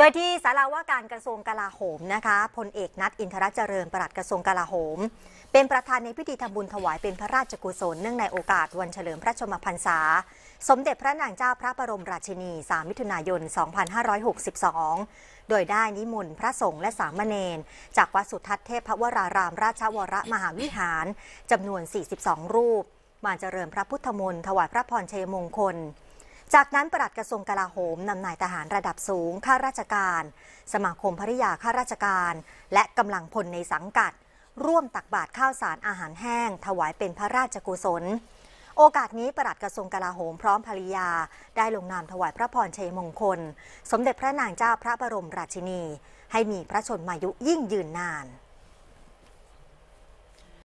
โดยที่สาราว่าการกระทรวงกลาโหมนะคะพลเอกนัดอินทรเจริญประหลัดกระทรวงกลาโหม เป็นประธานในพิธีทำบุญถวายเป็นพระราชกุศลเนื่องในโอกาสวันเฉลิมพระชมพรรษา สมเด็จพระนางเจ้าพระบรมราชินี 3 มิถุนายน 2562 โดยได้นิมนต์พระสงฆ์และสามเณรจากวัดสุทัศน์เทพวรารามราชวรมหาวิหารจำนวน 42 รูป มาเจริญพระพุทธมนต์ถวายพระพรชัยมงคลจากนั้นปลัดกระทรวงกลาโหมนำนายทหารระดับสูงข้าราชการ สมาคมภริยาข้าราชการ และกำลังพลในสังกัด ร่วมตักบาตรข้าวสารอาหารแห้ง ถวายเป็นพระราชกุศล โอกาสนี้ปลัดกระทรวงกลาโหมพร้อมภริยา ได้ลงนามถวายพระพรชัยมงคล สมเด็จพระนางเจ้าพระบรมราชินี ให้มีพระชนมายุยิ่งยืนนาน